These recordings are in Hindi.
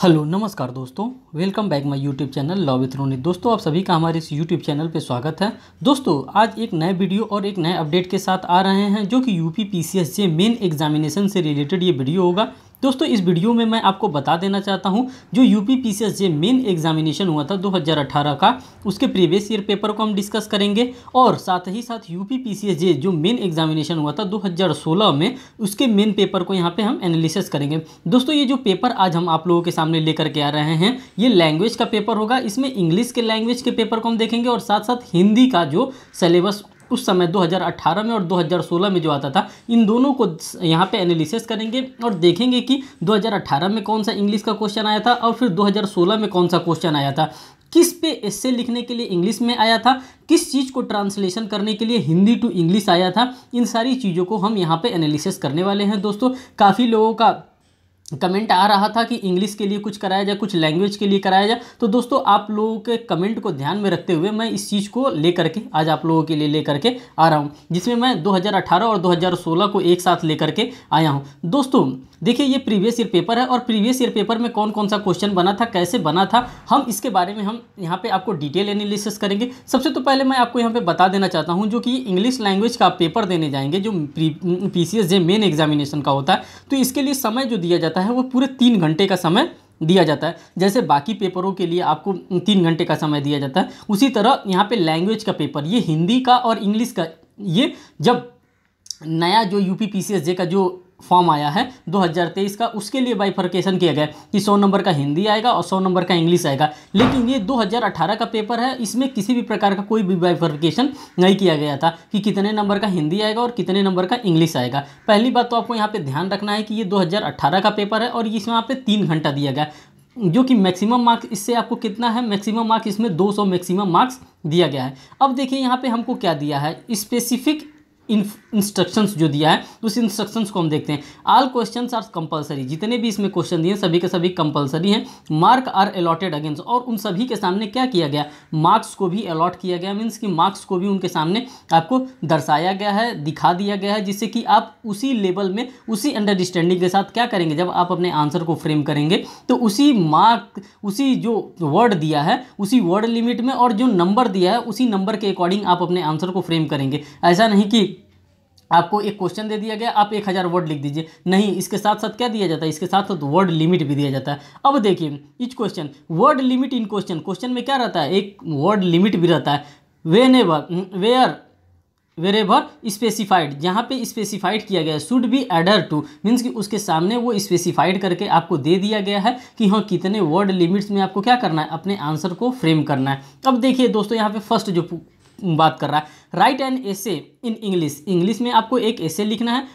हेलो नमस्कार दोस्तों welcome back my YouTube channel love with Ronit दोस्तों आप सभी का हमारे इस यूट्यूब चैनल पे स्वागत है दोस्तों आज एक नए वीडियो और एक नए अपडेट के साथ आ रहे हैं जो कि UP PCS J main examination से रिलेटेड ये वीडियो होगा दोस्तों इस वीडियो में मैं आपको बता देना चाहता हूँ जो U P P J main examination हुआ था 2018 का उसके प्रीवियस ईयर पेपर को हम डिस्कस करेंगे और साथ ही साथ यू पी पी जे जो मेन एग्जामिनेशन हुआ था 2016 में उसके मेन पेपर को यहाँ पे हम एनालिसिस करेंगे दोस्तों ये जो पेपर आज हम आप लोगों के सामने लेकर के आ रहे हैं ये लैंग्वेज का पेपर होगा इसमें इंग्लिश के लैंग्वेज के पेपर को हम देखेंगे और साथ साथ हिंदी का जो सिलेबस उस समय 2018 में और 2016 में जो आता था इन दोनों को यहाँ पे एनालिसिस करेंगे और देखेंगे कि 2018 में कौन सा इंग्लिश का क्वेश्चन आया था और फिर 2016 में कौन सा क्वेश्चन आया था किस पे इससे लिखने के लिए इंग्लिश में आया था किस चीज़ को ट्रांसलेशन करने के लिए हिंदी टू इंग्लिश आया था इन सारी चीज़ों को हम यहाँ पर एनालिसिस करने वाले हैं दोस्तों काफ़ी लोगों का कमेंट आ रहा था कि इंग्लिश के लिए कुछ कराया जाए कुछ लैंग्वेज के लिए कराया जाए तो दोस्तों आप लोगों के कमेंट को ध्यान में रखते हुए मैं इस चीज़ को लेकर के आज आप लोगों के लिए लेकर के आ रहा हूँ जिसमें मैं 2018 और 2016 को एक साथ लेकर के आया हूँ दोस्तों देखिए ये प्रीवियस ईयर पेपर है और प्रीवियस ईयर पेपर में कौन कौन सा क्वेश्चन बना था कैसे बना था हम इसके बारे में हम यहाँ पर आपको डिटेल एनालिसिस करेंगे सबसे तो पहले मैं आपको यहाँ पर बता देना चाहता हूँ जो कि इंग्लिश लैंग्वेज का पेपर देने जाएंगे जो पी सी मेन एग्जामिनेशन का होता है तो इसके लिए समय जो दिया जाता है है वो पूरे तीन घंटे का समय दिया जाता है जैसे बाकी पेपरों के लिए आपको तीन घंटे का समय दिया जाता है उसी तरह यहाँ पे लैंग्वेज का पेपर ये हिंदी का और इंग्लिश का ये जब नया जो यू पी का जो फॉर्म आया है 2023 का उसके लिए बाइफर्केशन किया गया कि 100 नंबर का हिंदी आएगा और 100 नंबर का इंग्लिश आएगा लेकिन ये 2018 का पेपर है इसमें किसी भी प्रकार का कोई भी बाइफर्केशन नहीं किया गया था कि कितने नंबर का हिंदी आएगा और कितने नंबर का इंग्लिश आएगा पहली बात तो आपको यहाँ पर ध्यान रखना है कि ये दो का पेपर है और इसमें यहाँ पर तीन घंटा दिया गया जो कि मैक्सिमम मार्क्स इससे आपको कितना है मैक्सिमम मार्क्स इसमें 200 मैक्सिमम मार्क्स दिया गया है अब देखिए यहाँ पे हमको क्या दिया है स्पेसिफिक इंस्ट्रक्शंस जो दिया है तो उस इंस्ट्रक्शंस को हम देखते हैं आल क्वेश्चन आर कंपलसरी जितने भी इसमें क्वेश्चन दिए सभी के सभी कंपलसरी हैं मार्क आर अलॉटेड अगेंस्ट और उन सभी के सामने क्या किया गया मार्क्स को भी अलॉट किया गया मीन्स कि मार्क्स को भी उनके सामने आपको दर्शाया गया है दिखा दिया गया है जिससे कि आप उसी लेवल में उसी अंडरस्टैंडिंग के साथ क्या करेंगे जब आप अपने आंसर को फ्रेम करेंगे तो उसी मार्क उसी जो वर्ड दिया है उसी वर्ड लिमिट में और जो नंबर दिया है उसी नंबर के अकॉर्डिंग आप अपने आंसर को फ्रेम करेंगे ऐसा नहीं कि आपको एक क्वेश्चन दे दिया गया आप एक हज़ार वर्ड लिख दीजिए नहीं इसके साथ साथ क्या दिया जाता है इसके साथ साथ वर्ड लिमिट भी दिया जाता है अब देखिए each question word limit in question question में क्या रहता है एक वर्ड लिमिट भी रहता है whenever where wherever specified जहाँ पे स्पेसिफाइड किया गया है should be adhered to means कि उसके सामने वो स्पेसिफाइड करके आपको दे दिया गया है कि हाँ कितने वर्ड लिमिट्स में आपको क्या करना है अपने आंसर को फ्रेम करना है अब देखिए दोस्तों यहाँ पे फर्स्ट जो बात कर रहा है right an essay in English English में आपको एक एसे लिखना है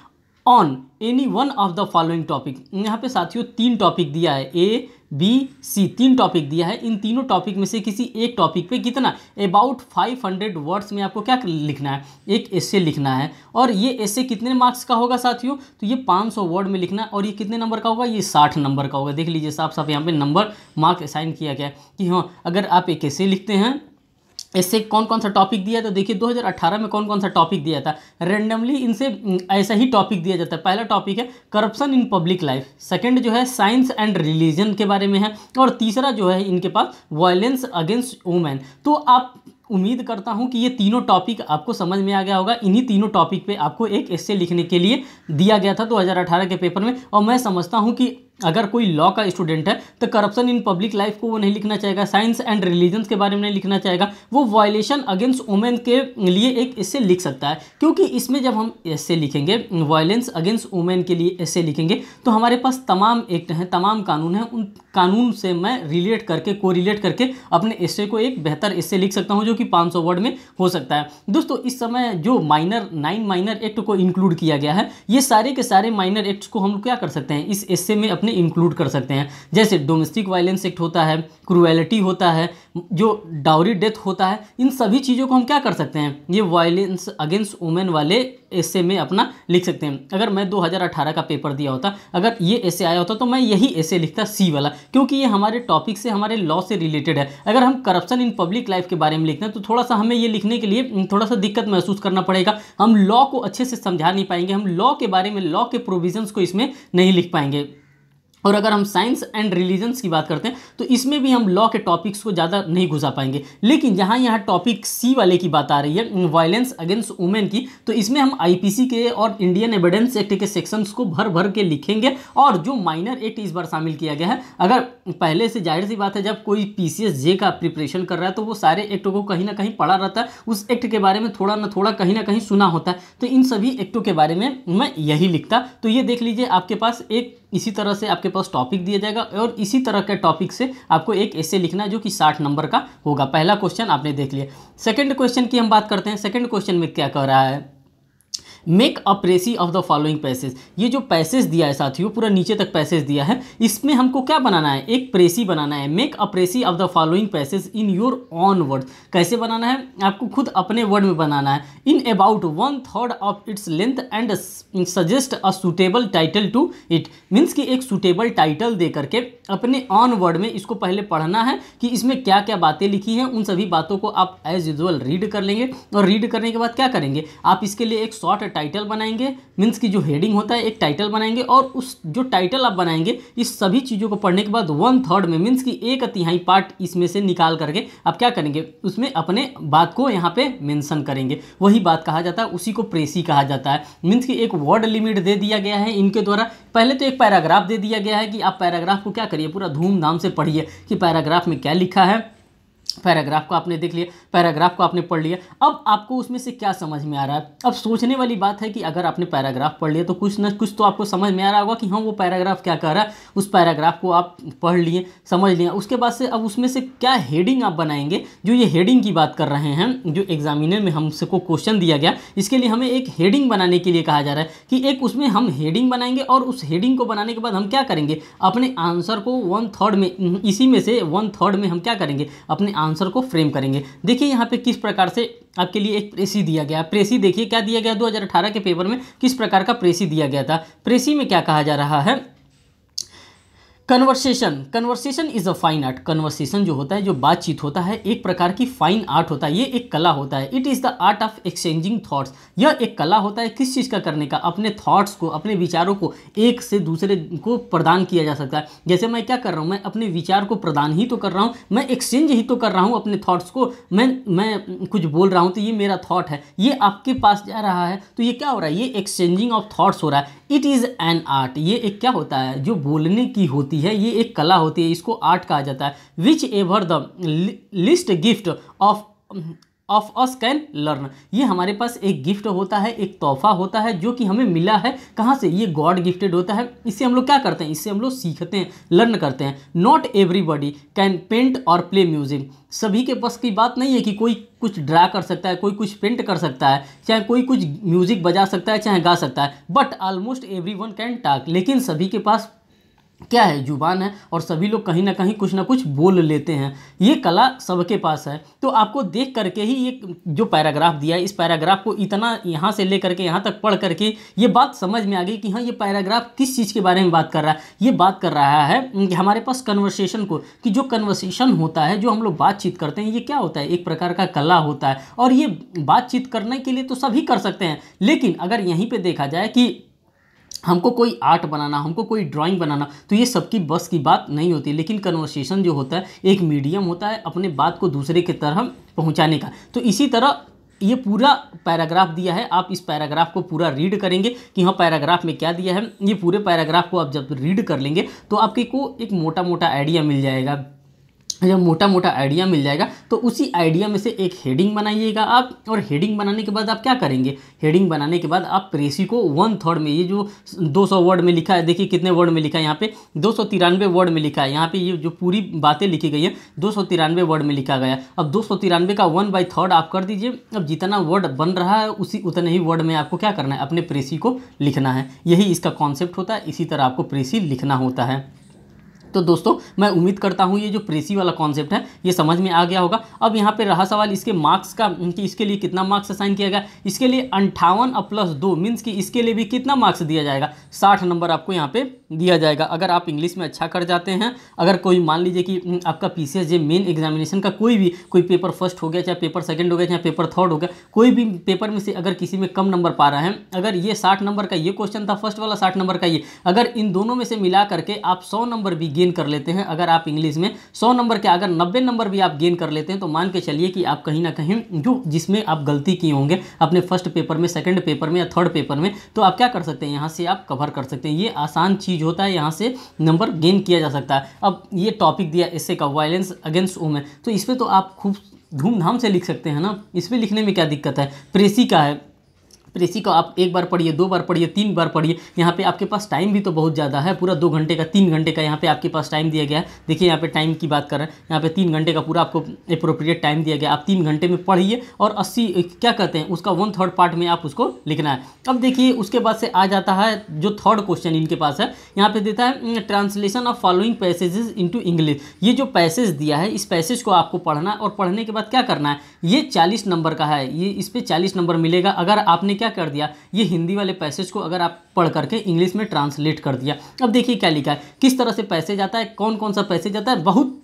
on any one of the following topic यहाँ पे साथियों तीन टॉपिक दिया है ए बी सी तीन टॉपिक दिया है इन तीनों टॉपिक में से किसी एक टॉपिक पे कितना अबाउट 500 वर्ड्स में आपको क्या लिखना है एक एसे लिखना है और ये एसे कितने मार्क्स का होगा साथियों तो ये 500 वर्ड में लिखना है और ये कितने नंबर का होगा ये 60 नंबर का होगा देख लीजिए साफ साफ यहाँ पे नंबर मार्क्स असाइन किया गया कि हाँ अगर आप एक ऐसे लिखते हैं इससे कौन कौन सा टॉपिक दिया था देखिए 2018 में कौन कौन सा टॉपिक दिया था रेंडमली इनसे ऐसा ही टॉपिक दिया जाता है पहला टॉपिक है corruption in public life second जो है साइंस एंड रिलीजन के बारे में है और तीसरा जो है इनके पास वायलेंस अगेंस्ट वुमेन तो आप उम्मीद करता हूँ कि ये तीनों टॉपिक आपको समझ में आ गया होगा इन्हीं तीनों टॉपिक पे आपको एक ऐसे लिखने के लिए दिया गया था 2018 के पेपर में और मैं समझता हूँ कि अगर कोई लॉ का स्टूडेंट है तो करप्शन इन पब्लिक लाइफ को वो नहीं लिखना चाहेगा साइंस एंड रिलीजन के बारे में नहीं लिखना चाहेगा वो वायलेशन अगेंस्ट वुमेन के लिए एक इससे लिख सकता है क्योंकि इसमें जब हम ऐसे लिखेंगे वायलेंस अगेंस्ट वुमेन के लिए ऐसे लिखेंगे तो हमारे पास तमाम एक्ट हैं तमाम कानून हैं उन कानून से मैं रिलेट करके को रिलेट करके अपने ऐसे को एक बेहतर ऐसे लिख सकता हूँ जो कि पाँच वर्ड में हो सकता है दोस्तों इस समय जो माइनर नाइन माइनर एक्ट को इंक्लूड किया गया है ये सारे के सारे माइनर एक्ट्स को हम क्या कर सकते हैं इस ऐसे में अपने अपने इंक्लूड कर सकते हैं जैसे डोमेस्टिक वायलेंस एक्ट होता है क्रुएलिटी होता है जो डाउरी डेथ होता है इन सभी चीज़ों को हम क्या कर सकते हैं ये वायलेंस अगेंस्ट वुमेन वाले ऐसे में अपना लिख सकते हैं अगर मैं 2018 का पेपर दिया होता अगर ये ऐसे आया होता तो मैं यही ऐसे लिखता सी वाला क्योंकि ये हमारे टॉपिक से हमारे लॉ से रिलेटेड है अगर हम करप्शन इन पब्लिक लाइफ के बारे में लिखते हैं तो थोड़ा सा हमें ये लिखने के लिए हम्म, थोड़ा सा दिक्कत महसूस करना पड़ेगा हम लॉ को अच्छे से समझा नहीं पाएंगे हम लॉ के बारे में लॉ के प्रोविजंस को इसमें नहीं लिख पाएंगे और अगर हम साइंस एंड रिलीजन्स की बात करते हैं तो इसमें भी हम लॉ के टॉपिक्स को ज़्यादा नहीं घुसा पाएंगे लेकिन जहाँ यहाँ टॉपिक सी वाले की बात आ रही है वायलेंस अगेंस्ट वुमेन की तो इसमें हम आईपीसी के और इंडियन एविडेंस एक्ट के सेक्शंस को भर भर के लिखेंगे और जो माइनर एक्ट इस बार शामिल किया गया है अगर पहले से जाहिर सी बात है जब कोई पी जे का प्रिपरेशन कर रहा है तो वो सारे एक्टों को कहीं ना कहीं पढ़ा रहता है उस एक्ट के बारे में थोड़ा ना थोड़ा कहीं ना कहीं सुना होता है तो इन सभी एक्टों के बारे में मैं यही लिखता तो ये देख लीजिए आपके पास एक इसी तरह से आपके पास टॉपिक दिया जाएगा और इसी तरह के टॉपिक से आपको एक ऐसे लिखना है जो कि साठ नंबर का होगा पहला क्वेश्चन आपने देख लिया सेकेंड क्वेश्चन की हम बात करते हैं सेकेंड क्वेश्चन में क्या कह रहा है make a of the following passage ये जो पैसेज दिया है साथियों पूरा नीचे तक पैसेज दिया है इसमें हमको क्या बनाना है एक प्रेसी बनाना है make a of the following passage in your own word कैसे बनाना है आपको खुद अपने वर्ड में बनाना है in about one third of its length and suggest a suitable title to it means कि एक सुटेबल टाइटल दे करके अपने ऑन वर्ड में इसको पहले पढ़ना है कि इसमें क्या क्या बातें लिखी हैं उन सभी बातों को आप एज यूजल रीड कर लेंगे और रीड करने के बाद क्या करेंगे आप इसके लिए एक शॉर्ट टाइटल बनाएंगे मीन्स की जो हेडिंग होता है एक टाइटल बनाएंगे और उस जो टाइटल आप बनाएंगे इस सभी चीज़ों को पढ़ने के बाद वन थर्ड में मीन्स की एक तिहाई पार्ट इसमें से निकाल करके आप क्या करेंगे उसमें अपने बात को यहाँ पे मेंशन करेंगे वही बात कहा जाता है उसी को प्रेसी कहा जाता है मीन्स की एक वर्ड लिमिट दे दिया गया है इनके द्वारा पहले तो एक पैराग्राफ दे दिया गया है कि आप पैराग्राफ को क्या करिए पूरा धूमधाम से पढ़िए कि पैराग्राफ में क्या लिखा है पैराग्राफ को आपने देख लिया पैराग्राफ को आपने पढ़ लिया अब आपको उसमें से क्या समझ में आ रहा है अब सोचने वाली बात है कि अगर आपने पैराग्राफ पढ़ लिया तो कुछ ना कुछ तो आपको समझ में आ रहा होगा कि हाँ वो पैराग्राफ क्या कह रहा है उस पैराग्राफ को आप पढ़ लिए समझ लिए उसके बाद से अब उसमें से क्या हेडिंग आप बनाएंगे जो ये हेडिंग की बात कर रहे हैं जो एग्जामिनर में हमसे को क्वेश्चन दिया गया इसके लिए हमें एक हेडिंग बनाने के लिए कहा जा रहा है कि एक उसमें हम हेडिंग बनाएंगे और उस हेडिंग को बनाने के बाद हम क्या करेंगे अपने आंसर को वन थर्ड में इसी में से वन थर्ड में हम क्या करेंगे अपने आंसर को फ्रेम करेंगे देखिए यहाँ पे किस प्रकार से आपके लिए एक प्रेसी दिया गया प्रेसी देखिए क्या दिया गया 2018 के पेपर में किस प्रकार का प्रेसी दिया गया था प्रेसी में क्या कहा जा रहा है conversation conversation is a fine art conversation जो होता है जो बातचीत होता है एक प्रकार की फाइन आर्ट होता है ये एक कला होता है it is the art of exchanging thoughts यह एक कला होता है किस चीज़ का करने का अपने थॉट्स को अपने विचारों को एक से दूसरे को प्रदान किया जा सकता है जैसे मैं क्या कर रहा हूँ मैं अपने विचार को प्रदान ही तो कर रहा हूँ मैं एक्सचेंज ही तो कर रहा हूँ अपने थाट्स को मैं मैं कुछ बोल रहा हूँ तो ये मेरा थाट है ये आपके पास जा रहा है तो ये क्या हो रहा है ये एक्सचेंजिंग ऑफ थाट्स हो रहा है इट इज़ एन आर्ट ये एक क्या होता है जो बोलने की होती होती है ये एक कला होती है इसको आर्ट कहा जाता है which ever the least gift of of us can learn ये हमारे पास एक गिफ्ट होता है एक तोहफा होता है जो कि हमें मिला है कहाँ से ये गॉड गिफ्टेड होता है इससे हम लोग क्या करते हैं इससे हम लोग सीखते हैं लर्न करते हैं not everybody can paint or play music सभी के पास की बात नहीं है कि कोई कुछ ड्रा कर सकता है कोई कुछ पेंट कर सकता है चाहे कोई कुछ म्यूज़िक बजा सकता है चाहे गा सकता है but almost every one can talk लेकिन सभी के पास क्या है जुबान है और सभी लोग कहीं ना कहीं कुछ ना कुछ बोल लेते हैं ये कला सबके पास है तो आपको देख करके ही ये जो पैराग्राफ दिया है इस पैराग्राफ को इतना यहाँ से ले करके यहाँ तक पढ़ करके ये बात समझ में आ गई कि हाँ ये पैराग्राफ किस चीज़ के बारे में बात कर रहा है ये बात कर रहा है कि हमारे पास कन्वर्सेशन को कि जो कन्वर्सेशन होता है जो हम लोग बातचीत करते हैं ये क्या होता है एक प्रकार का कला होता है और ये बातचीत करने के लिए तो सभी कर सकते हैं लेकिन अगर यहीं पर देखा जाए कि हमको कोई आर्ट बनाना हमको कोई ड्राइंग बनाना तो ये सबकी बस की बात नहीं होती लेकिन कन्वर्सेशन जो होता है एक मीडियम होता है अपने बात को दूसरे के तरह पहुंचाने का तो इसी तरह ये पूरा पैराग्राफ दिया है आप इस पैराग्राफ को पूरा रीड करेंगे कि हाँ पैराग्राफ में क्या दिया है ये पूरे पैराग्राफ को आप जब रीड कर लेंगे तो आपके को एक मोटा मोटा आइडिया मिल जाएगा जब मोटा मोटा आइडिया मिल जाएगा तो उसी आइडिया में से एक हेडिंग बनाइएगा आप और हेडिंग बनाने के बाद आप क्या करेंगे हेडिंग बनाने के बाद आप प्रेसी को वन थर्ड में ये जो 200 वर्ड में लिखा है देखिए कितने वर्ड में लिखा है यहाँ पे दो वर्ड में लिखा है यहाँ पे ये जो पूरी बातें लिखी गई है दो वर्ड में लिखा गया अब दो का वन बाई थर्ड आप कर दीजिए अब जितना वर्ड बन रहा है उसी उतने ही वर्ड में आपको क्या करना है अपने प्रेसी को लिखना है यही इसका कॉन्सेप्ट होता है इसी तरह आपको प्रेसी लिखना होता है तो दोस्तों मैं उम्मीद करता हूँ ये जो प्रेसी वाला कॉन्सेप्ट है ये समझ में आ गया होगा अब यहाँ पे रहा सवाल इसके मार्क्स का कि इसके लिए कितना मार्क्स असाइन किया गया इसके लिए अंठावन प्लस दो मीन्स कि इसके लिए भी कितना मार्क्स दिया जाएगा साठ नंबर आपको यहाँ पे दिया जाएगा अगर आप इंग्लिश में अच्छा कर जाते हैं अगर कोई मान लीजिए कि हम्म, आपका पी सी मेन एग्जामिनेशन का कोई भी कोई पेपर फर्स्ट हो गया चाहे पेपर सेकेंड हो गया चाहे पेपर थर्ड हो गया कोई भी पेपर में से अगर किसी में कम नंबर पा रहा है अगर ये साठ नंबर का ये क्वेश्चन था फर्स्ट वाला साठ नंबर का ये अगर इन दोनों में से मिला करके आप सौ नंबर भी गेन कर लेते हैं अगर आप इंग्लिश में सौ नंबर के अगर नब्बे नंबर भी आप गेन कर लेते हैं तो मान के चलिए कि आप कहीं ना कहीं जो जिसमें आप गलती किए होंगे अपने फर्स्ट पेपर में सेकेंड पेपर में या थर्ड पेपर में तो आप क्या कर सकते हैं यहाँ से आप कवर कर सकते हैं ये आसान चीज़ चीज़ होता है यहाँ से नंबर गेन किया जा सकता है अब ये टॉपिक दिया इससे का वायलेंस अगेंस्ट वोमेन तो इस पर तो आप खूब धूमधाम से लिख सकते हैं ना इसमें लिखने में क्या दिक्कत है प्रेसी का है फिर इसी को आप एक बार पढ़िए दो बार पढ़िए तीन बार पढ़िए यहाँ पे आपके पास टाइम भी तो बहुत ज़्यादा है पूरा दो घंटे का तीन घंटे का यहाँ पे आपके पास टाइम दिया गया है देखिए यहाँ पे टाइम की बात कर रहे हैं यहाँ पे तीन घंटे का पूरा आपको अप्रोप्रिएट टाइम दिया गया आप तीन घंटे में पढ़िए और अस्सी क्या कहते हैं उसका वन थर्ड पार्ट में आप उसको लिखना है अब देखिए उसके बाद से आ जाता है जो थर्ड क्वेश्चन इनके पास है यहाँ पर देता है translation of following passages in English ये जो पैसेज दिया है इस पैसेज को आपको पढ़ना और पढ़ने के बाद क्या करना है ये चालीस नंबर का है ये इस पर चालीस नंबर मिलेगा अगर आपने क्या क्या कर दिया ये हिंदी वाले पैसेज को अगर आप पढ़ करके इंग्लिश में ट्रांसलेट कर दिया अब देखिए क्या लिखा है किस तरह से पैसे जाता है कौन कौन सा पैसे जाता है बहुत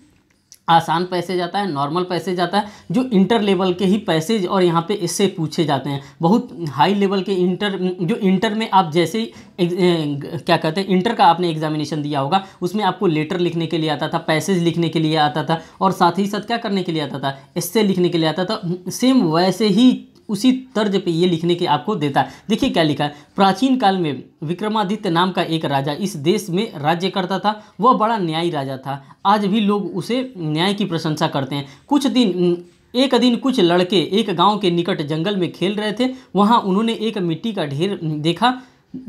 आसान पैसे जाता है नॉर्मल पैसे जाता है जो इंटर लेवल के ही पैसेज और यहाँ पे इससे पूछे जाते हैं बहुत हाई लेवल के इंटर जो इंटर में आप जैसे ही क्या कहते हैं इंटर का आपने एग्जामिनेशन दिया होगा उसमें आपको लेटर लिखने के लिए आता था पैसेज लिखने के लिए आता था और साथ ही साथ क्या करने के लिए आता था इससे लिखने के लिए आता था सेम वैसे ही उसी तर्ज पे ये लिखने के आपको देता है देखिए क्या लिखा है प्राचीन काल में विक्रमादित्य नाम का एक राजा इस देश में राज्य करता था वह बड़ा न्यायी राजा था आज भी लोग उसे न्याय की प्रशंसा करते हैं कुछ दिन एक दिन कुछ लड़के एक गांव के निकट जंगल में खेल रहे थे वहां उन्होंने एक मिट्टी का ढेर देखा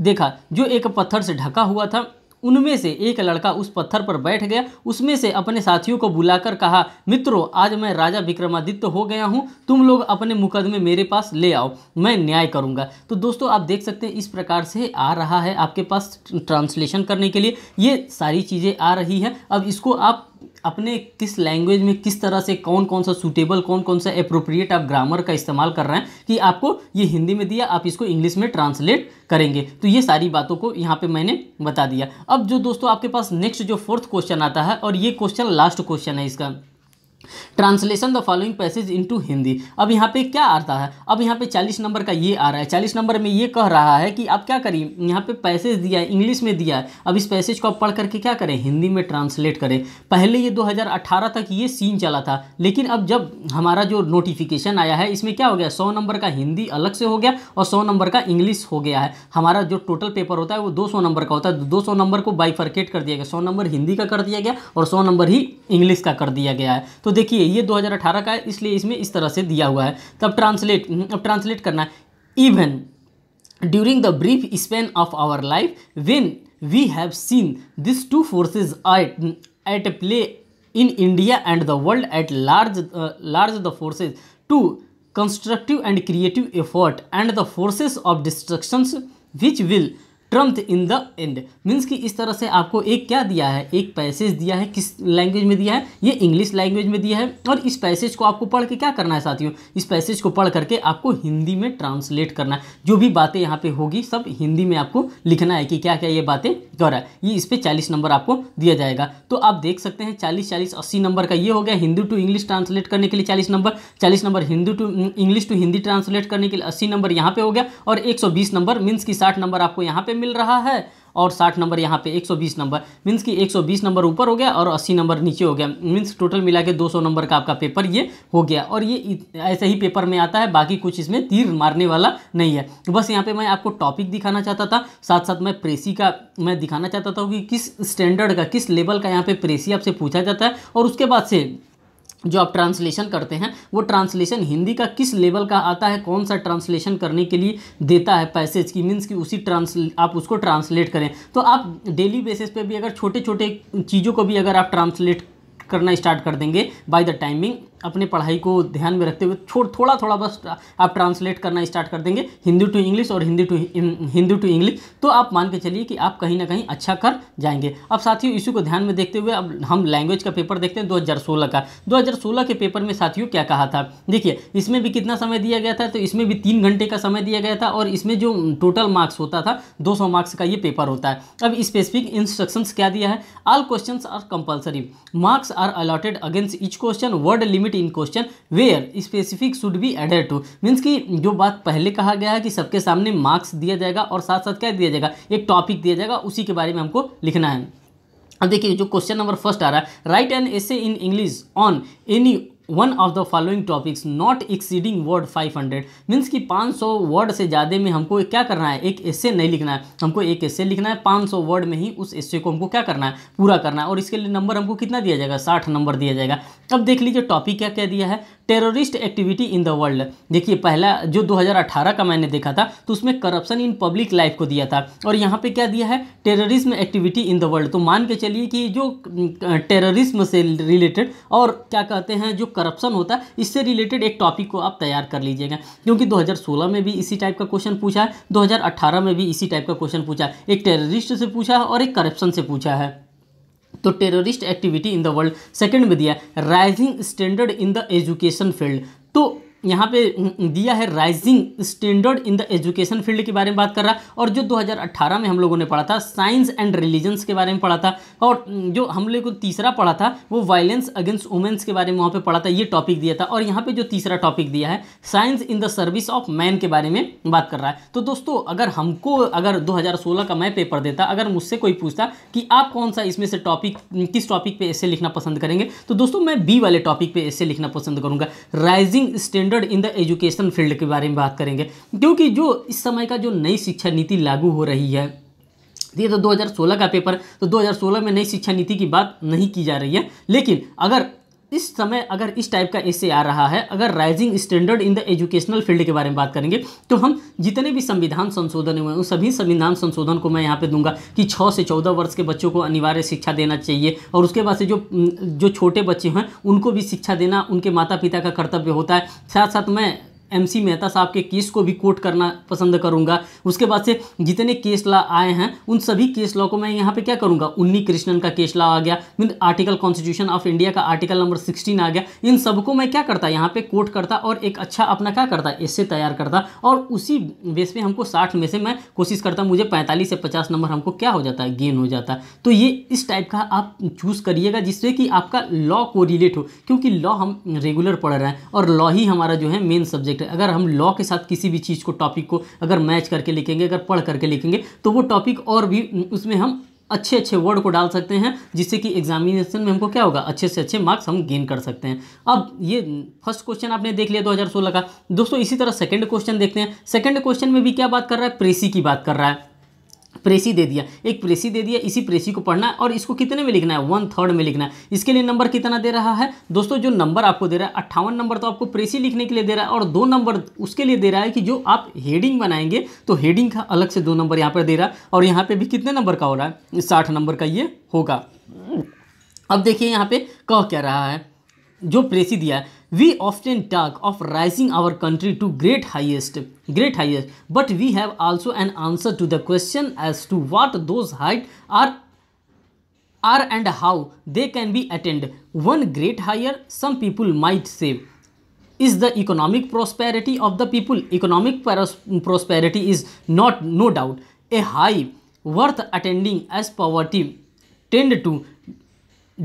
देखा जो एक पत्थर से ढका हुआ था उनमें से एक लड़का उस पत्थर पर बैठ गया उसमें से अपने साथियों को बुलाकर कहा मित्रों आज मैं राजा विक्रमादित्य हो गया हूँ तुम लोग अपने मुकदमे मेरे पास ले आओ मैं न्याय करूँगा तो दोस्तों आप देख सकते हैं इस प्रकार से आ रहा है आपके पास ट्रांसलेशन करने के लिए ये सारी चीज़ें आ रही हैं अब इसको आप अपने किस लैंग्वेज में किस तरह से कौन कौन सा सूटेबल कौन कौन सा अप्रोप्रिएट आप ग्रामर का इस्तेमाल कर रहे हैं कि आपको ये हिंदी में दिया आप इसको इंग्लिश में ट्रांसलेट करेंगे तो ये सारी बातों को यहाँ पे मैंने बता दिया अब जो दोस्तों आपके पास नेक्स्ट जो फोर्थ क्वेश्चन आता है और ये क्वेश्चन लास्ट क्वेश्चन है इसका translation the following passage into Hindi अब यहाँ पे क्या आता है अब यहाँ पे चालीस नंबर का ये आ रहा है चालीस नंबर में ये कह रहा है कि आप क्या करिए यहाँ पे पैसेज दिया है इंग्लिश में दिया है अब इस पैसेज को आप पढ़ करके क्या करें हिंदी में ट्रांसलेट करें पहले ये 2018 तक ये सीन चला था लेकिन अब जब हमारा जो नोटिफिकेशन आया है इसमें क्या हो गया सौ नंबर का हिंदी अलग से हो गया और सौ नंबर का इंग्लिश हो गया है हमारा जो टोटल पेपर होता है वो दो नंबर का होता है दो नंबर को बाइफर्केट कर दिया गया सौ नंबर हिंदी का कर दिया गया और सौ नंबर ही इंग्लिश का कर दिया गया है तो देखिए ये 2018 का है इसलिए इसमें इस तरह से दिया हुआ है तब ट्रांसलेट हम्म, अब ट्रांसलेट करना है even during the brief span of our life when we have seen this two forces at at play in India and the world at large large the forces to constructive and creative effort and the forces of destructions which will trumped in the end means कि इस तरह से आपको एक क्या दिया है एक पैसेज दिया है किस लैंग्वेज में दिया है ये इंग्लिश लैंग्वेज में दिया है और इस पैसेज को आपको पढ़ के क्या करना है साथियों इस पैसेज को पढ़ करके आपको हिंदी में ट्रांसलेट करना है जो भी बातें यहाँ पे होगी सब हिंदी में आपको लिखना है कि क्या क्या ये बातें कर रहा है ये इस पर चालीस नंबर आपको दिया जाएगा तो आप देख सकते हैं चालीस चालीस अस्सी नंबर का ये हो गया हिंदी टू इंग्लिश ट्रांसलेट करने के लिए चालीस नंबर चालीस नंबर Hindi to English to Hindi translate करने के लिए अस्सी नंबर यहाँ पे हो गया और एक नंबर मीन्स की साठ नंबर आपको यहाँ पे मिल रहा है और 60 नंबर यहाँ पे 120 नंबर मीन्स कि 120 नंबर ऊपर हो गया और 80 नंबर नीचे हो गया मीन्स टोटल मिला के 200 नंबर का आपका पेपर ये हो गया और ये ऐसे ही पेपर में आता है बाकी कुछ इसमें तीर मारने वाला नहीं है तो बस यहाँ पे मैं आपको टॉपिक दिखाना चाहता था साथ साथ मैं प्रेसी का मैं दिखाना चाहता था कि किस स्टैंडर्ड का किस लेवल का यहाँ पे प्रेसी आपसे पूछा जाता है और उसके बाद से जो आप ट्रांसलेशन करते हैं वो ट्रांसलेशन हिंदी का किस लेवल का आता है कौन सा ट्रांसलेशन करने के लिए देता है पैसेज की मीन्स कि उसी ट्रांस आप उसको ट्रांसलेट करें तो आप डेली बेसिस पे भी अगर छोटे छोटे चीज़ों को भी अगर आप ट्रांसलेट करना स्टार्ट कर देंगे बाय द टाइमिंग अपने पढ़ाई को ध्यान में रखते हुए छोड़ थोड़ा थोड़ा बस आप ट्रांसलेट करना स्टार्ट कर देंगे हिंदी टू इंग्लिश और Hindi to Hindi to English तो आप मान के चलिए कि आप कहीं ना कहीं अच्छा कर जाएंगे अब साथियों इसी को ध्यान में देखते हुए अब हम लैंग्वेज का पेपर देखते हैं दो का दो के पेपर में साथियों क्या कहा था देखिए इसमें भी कितना समय दिया गया था तो इसमें भी तीन घंटे का समय दिया गया था और इसमें जो टोटल मार्क्स होता था दो मार्क्स का ये पेपर होता है अब स्पेसिफिक इंस्ट्रक्शंस क्या दिया है all question are compulsory marks are allotted against each question word limit point in question where specific should be added to means की जो बात पहले कहा गया है कि सबके सामने मार्क्स दिया जाएगा और साथ साथ क्या दिया जाएगा एक टॉपिक दिया जाएगा उसी के बारे में हमको लिखना है अब देखिए जो क्वेश्चन नंबर फर्स्ट आ रहा है right an essay in English on any one of the following topics not exceeding word 500 means कि 500 वर्ड से ज़्यादा में हमको क्या करना है एक एस्से नहीं लिखना है हमको एक एस्से लिखना है 500 वर्ड में ही उस एस्से को हमको क्या करना है पूरा करना है और इसके लिए नंबर हमको कितना दिया जाएगा साठ नंबर दिया जाएगा अब देख लीजिए टॉपिक क्या क्या दिया है terrorist activity in the world देखिए पहला जो 2018 का मैंने देखा था तो उसमें करप्शन इन पब्लिक लाइफ को दिया था और यहाँ पे क्या दिया है terrorism activity in the world तो मान के चलिए कि जो टेररिज्म से रिलेटेड और क्या कहते हैं जो करप्शन होता है इससे रिलेटेड एक टॉपिक को आप तैयार कर लीजिएगा क्योंकि दो में भी इसी टाइप का क्वेश्चन पूछा है दो में भी इसी टाइप का क्वेश्चन पूछा एक टेररिस्ट से पूछा है और एक करप्शन से पूछा है तो terrorist activity in the world second में दिया rising standard in the education field तो यहाँ पे दिया है rising standard in the education field के बारे में बात कर रहा है और जो 2018 में हम लोगों ने पढ़ा था साइंस एंड रिलीजन्स के बारे में पढ़ा था और जो हम लोग को तीसरा पढ़ा था वो वायलेंस अगेंस्ट वुमेंस के बारे में वहाँ पे पढ़ा था ये टॉपिक दिया था और यहाँ पे जो तीसरा टॉपिक दिया है science in the service of man के बारे में बात कर रहा है तो दोस्तों अगर हमको अगर दो का मैं पेपर देता अगर मुझसे कोई पूछता कि आप कौन सा इसमें से टॉपिक किस टॉपिक पर ऐसे लिखना पसंद करेंगे तो दोस्तों मैं बी वाले टॉपिक पर ऐसे लिखना पसंद करूँगा rising standard standard in the education field के बारे में बात करेंगे क्योंकि जो इस समय का जो नई शिक्षा नीति लागू हो रही है ये तो 2016 का पेपर तो 2016 में नई शिक्षा नीति की बात नहीं की जा रही है लेकिन अगर इस समय अगर इस टाइप का ऐसे आ रहा है अगर rising standard in the educational field के बारे में बात करेंगे तो हम जितने भी संविधान संशोधन हुए उन सभी संविधान संशोधन को मैं यहाँ पे दूंगा कि छः से चौदह वर्ष के बच्चों को अनिवार्य शिक्षा देना चाहिए और उसके बाद से जो जो छोटे बच्चे हैं उनको भी शिक्षा देना उनके माता पिता का कर्तव्य होता है साथ साथ मैं एम सी मेहता साहब के केस को भी कोट करना पसंद करूंगा उसके बाद से जितने केस लॉ आए हैं उन सभी केस लॉ को मैं यहाँ पे क्या करूंगा उन्नी कृष्णन का केस लॉ आ गया mean article constitution of India का आर्टिकल नंबर सिक्सटीन आ गया इन सबको मैं क्या करता यहाँ पे कोट करता और एक अच्छा अपना क्या करता इससे तैयार करता और उसी बेस पे हमको साठ में से मैं कोशिश करता मुझे पैंतालीस से पचास नंबर हमको क्या हो जाता है गेन हो जाता है तो ये इस टाइप का आप चूज़ करिएगा जिससे कि आपका लॉ को रिलेट हो क्योंकि लॉ हम रेगुलर पढ़ रहे हैं और लॉ ही हमारा जो है मेन सब्जेक्ट है अगर हम लॉ के साथ किसी भी चीज़ को टॉपिक को अगर मैच करके लिखेंगे अगर पढ़ करके लिखेंगे तो वो टॉपिक और भी उसमें हम अच्छे अच्छे वर्ड को डाल सकते हैं जिससे कि एग्जामिनेशन में हमको क्या होगा अच्छे से अच्छे मार्क्स हम गेन कर सकते हैं अब ये फर्स्ट क्वेश्चन आपने देख लिया 2016 का दोस्तों इसी तरह सेकंड क्वेश्चन देखते हैं सेकंड क्वेश्चन में भी क्या बात कर रहा है प्रेसी की बात कर रहा है प्रेसी दे दिया एक प्रेसी दे दिया इसी प्रेसी को पढ़ना है और इसको कितने में लिखना है वन थर्ड में लिखना है इसके लिए नंबर कितना दे रहा है दोस्तों जो नंबर आपको दे रहा है अट्ठावन नंबर तो आपको प्रेसी लिखने के लिए दे रहा है और दो नंबर उसके लिए दे रहा है कि जो आप हेडिंग बनाएंगे तो हेडिंग का अलग से दो नंबर यहाँ पर दे रहा है और यहाँ पर भी कितने नंबर का हो रहा है साठ नंबर का ये होगा अब देखिए यहाँ पे कह क्या रहा है जो प्रेसी दिया है we often talk of rising our country to great highest, great highest, but we have also an answer to the question as to what those heights are are and how they can be attained. One great higher, some people might say, is the economic prosperity of the people. Economic prosperity is not, no doubt, a high worth attending as poverty tend to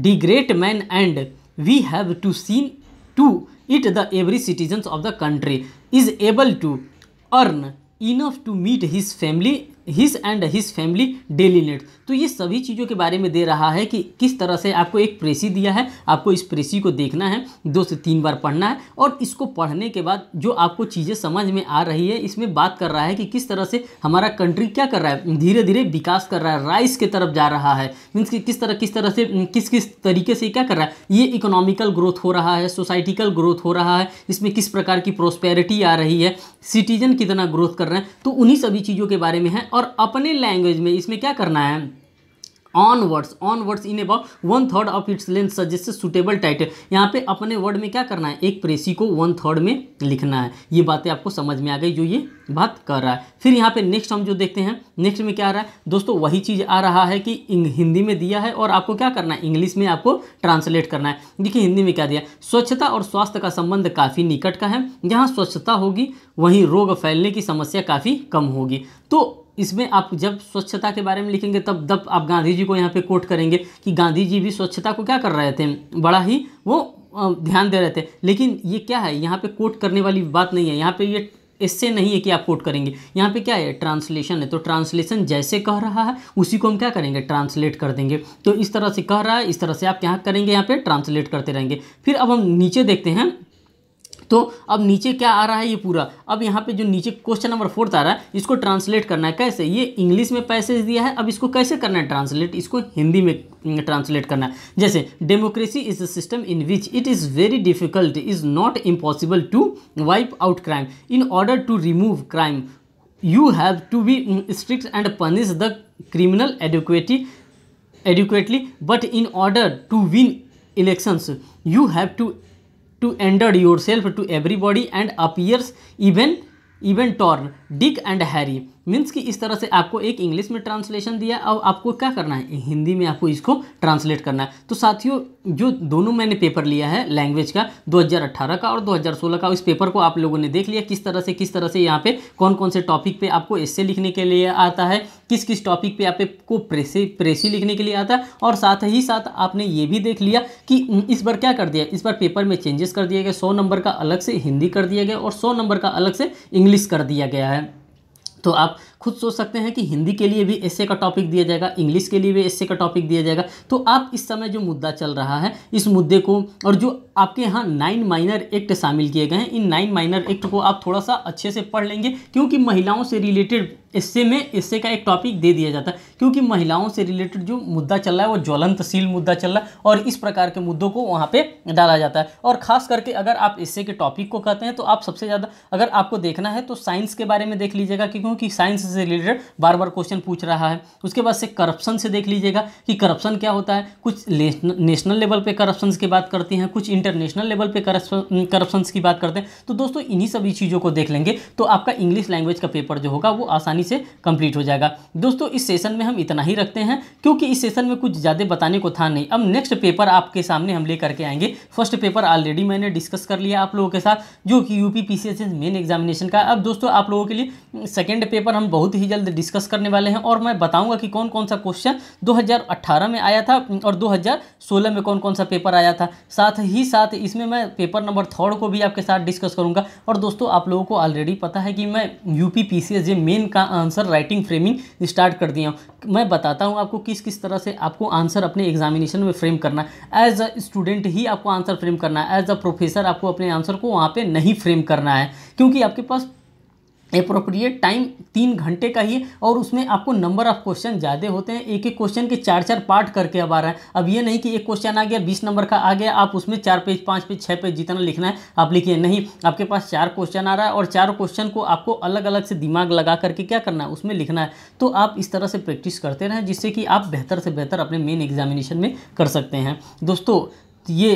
degrade men and we have to see to it the every citizens of the country is able to earn enough to meet his family his and his family daily need तो ये सभी चीज़ों के बारे में दे रहा है कि किस तरह से आपको एक प्रेसी दिया है आपको इस प्रेसी को देखना है दो से तीन बार पढ़ना है और इसको पढ़ने के बाद जो आपको चीज़ें समझ में आ रही है इसमें बात कर रहा है कि किस तरह से हमारा कंट्री क्या कर रहा है धीरे धीरे विकास कर रहा है राइस के तरफ जा रहा है मीन्स कि किस तरह किस तरह से किस किस तरीके से क्या कर रहा है ये इकोनॉमिकल ग्रोथ हो रहा है सोसाइटिकल ग्रोथ हो रहा है इसमें किस प्रकार की प्रोस्पेरिटी आ रही है सिटीजन कितना ग्रोथ कर रहे हैं तो उन्हीं सभी चीज़ों के बारे में है और और अपने लैंग्वेज में इसमें क्या करना है own words own words in about one third of its length suggest suitable title यहाँ पे अपने वर्ड में क्या करना है एक प्रेसी को वन थर्ड में लिखना है ये बातें आपको समझ में आ गई जो ये बात कर रहा है फिर यहाँ पे नेक्स्ट हम जो देखते हैं नेक्स्ट में क्या आ रहा है दोस्तों वही चीज़ आ रहा है कि हिंदी में दिया है और आपको क्या करना है इंग्लिश में आपको ट्रांसलेट करना है देखिए हिंदी में क्या दिया स्वच्छता और स्वास्थ्य का संबंध काफ़ी निकट का है जहाँ स्वच्छता होगी वहीं रोग फैलने की समस्या काफ़ी कम होगी तो इसमें आप जब स्वच्छता के बारे में लिखेंगे तब तब आप गांधी जी को यहाँ पे कोट करेंगे कि गांधी जी भी स्वच्छता को क्या कर रहे थे बड़ा ही वो ध्यान दे रहे थे लेकिन ये क्या है यहाँ पे कोट करने वाली बात नहीं है यहाँ पे ये इससे नहीं है कि आप कोट करेंगे यहाँ पे क्या है ट्रांसलेशन है तो ट्रांसलेशन जैसे कह रहा है उसी को हम क्या करेंगे ट्रांसलेट कर देंगे तो इस तरह से कह रहा है इस तरह से आप क्या करेंगे यहाँ पे ट्रांसलेट करते रहेंगे फिर अब हम नीचे देखते हैं तो अब नीचे क्या आ रहा है ये पूरा अब यहाँ पे जो नीचे क्वेश्चन नंबर फोर्थ आ रहा है इसको ट्रांसलेट करना है कैसे ये इंग्लिश में पैसेज दिया है अब इसको कैसे करना है ट्रांसलेट इसको हिंदी में ट्रांसलेट करना है जैसे democracy is a system in which it is very difficult is not impossible to wipe out crime in order to remove crime you have to be strict and punish the criminal एडुकेटी adequately but in order to win elections you have to to enter yourself to everybody and appears even even torn Dick and Harry means कि इस तरह से आपको एक इंग्लिश में ट्रांसलेशन दिया अब आपको क्या करना है हिंदी में आपको इसको ट्रांसलेट करना है तो साथियों जो दोनों मैंने पेपर लिया है लैंग्वेज का 2018 का और 2016 का इस पेपर को आप लोगों ने देख लिया किस तरह से किस तरह से यहाँ पे कौन कौन से टॉपिक पे आपको एस्से लिखने के लिए आता है किस किस टॉपिक पर आपको प्रेसी प्रेसी लिखने के लिए आता है और साथ ही साथ आपने ये भी देख लिया कि इस बार क्या कर दिया इस बार पेपर में चेंजेस कर दिया गया सौ नंबर का अलग से हिंदी कर दिया गया और सौ नंबर का अलग से इंग्लिश कर दिया गया है तो आप खुद सोच सकते हैं कि हिंदी के लिए भी ऐसे का टॉपिक दिया जाएगा इंग्लिश के लिए भी ऐसे का टॉपिक दिया जाएगा तो आप इस समय जो मुद्दा चल रहा है इस मुद्दे को और जो आपके यहाँ नाइन माइनर एक्ट शामिल किए गए हैं इन नाइन माइनर एक्ट को आप थोड़ा सा अच्छे से पढ़ लेंगे क्योंकि महिलाओं से रिलेटेड इससे में इससे का एक टॉपिक दे दिया जाता है क्योंकि महिलाओं से रिलेटेड जो मुद्दा चल रहा है वो ज्वलंतशील मुद्दा चल रहा है और इस प्रकार के मुद्दों को वहाँ पे डाला जाता है और ख़ास करके अगर आप इससे के टॉपिक को कहते हैं तो आप सबसे ज़्यादा अगर आपको देखना है तो साइंस के बारे में देख लीजिएगा क्योंकि साइंस से रिलेटेड बार बार क्वेश्चन पूछ रहा है उसके बाद से करप्शन से देख लीजिएगा कि करप्शन क्या होता है कुछ नेशनल लेवल पर करप्शन की बात करती हैं कुछ इंटर इंटरनेशनल लेवल पे करप्शन की बात करते हैं तो दोस्तों इन्हीं सभी चीज़ों को देख लेंगे तो आपका इंग्लिश लैंग्वेज का पेपर जो होगा वो आसानी से कंप्लीट हो जाएगा दोस्तों इस सेशन में हम इतना ही रखते हैं क्योंकि इस सेशन में कुछ ज़्यादा बताने को था नहीं अब नेक्स्ट पेपर आपके सामने हम ले करके आएंगे फर्स्ट पेपर ऑलरेडी मैंने डिस्कस कर लिया आप लोगों के साथ जो कि यू पी मेन एग्जामिनेशन का अब दोस्तों आप लोगों के लिए सेकेंड पेपर हम बहुत ही जल्द डिस्कस करने वाले हैं और मैं बताऊँगा कि कौन कौन सा क्वेश्चन दो में आया था और दो में कौन कौन सा पेपर आया था साथ ही साथ साथ इसमें मैं पेपर नंबर थर्ड को भी आपके साथ डिस्कस करूंगा और दोस्तों आप लोगों को ऑलरेडी पता है कि मैं यू पी पी मेन का आंसर राइटिंग फ्रेमिंग स्टार्ट कर दिया हूँ मैं बताता हूँ आपको किस किस तरह से आपको आंसर अपने एग्जामिनेशन में फ्रेम करना है एज अ स्टूडेंट ही आपको आंसर फ्रेम करना है एज अ प्रोफेसर आपको अपने आंसर को वहाँ पर नहीं फ्रेम करना है क्योंकि आपके पास अप्रोप्रिएट टाइम तीन घंटे का ही है और उसमें आपको नंबर ऑफ क्वेश्चन ज़्यादा होते हैं एक एक क्वेश्चन के चार चार पार्ट करके अब आ रहा है अब ये नहीं कि एक क्वेश्चन आ गया बीस नंबर का आ गया आप उसमें चार पेज पाँच पेज छः पेज जितना लिखना है आप लिखिए नहीं आपके पास चार क्वेश्चन आ रहा है और चार क्वेश्चन को आपको अलग अलग से दिमाग लगा करके क्या करना है उसमें लिखना है तो आप इस तरह से प्रैक्टिस करते रहें जिससे कि आप बेहतर से बेहतर अपने मेन एग्जामिनेशन में कर सकते हैं दोस्तों ये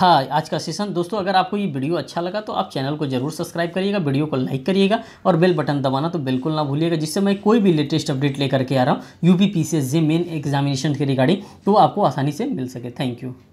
था आज का सेशन दोस्तों अगर आपको ये वीडियो अच्छा लगा तो आप चैनल को जरूर सब्सक्राइब करिएगा वीडियो को लाइक करिएगा और बेल बटन दबाना तो बिल्कुल ना भूलिएगा जिससे मैं कोई भी लेटेस्ट अपडेट लेकर के आ रहा हूँ U P C main examination के रिगार्डिंग तो आपको आसानी से मिल सके थैंक यू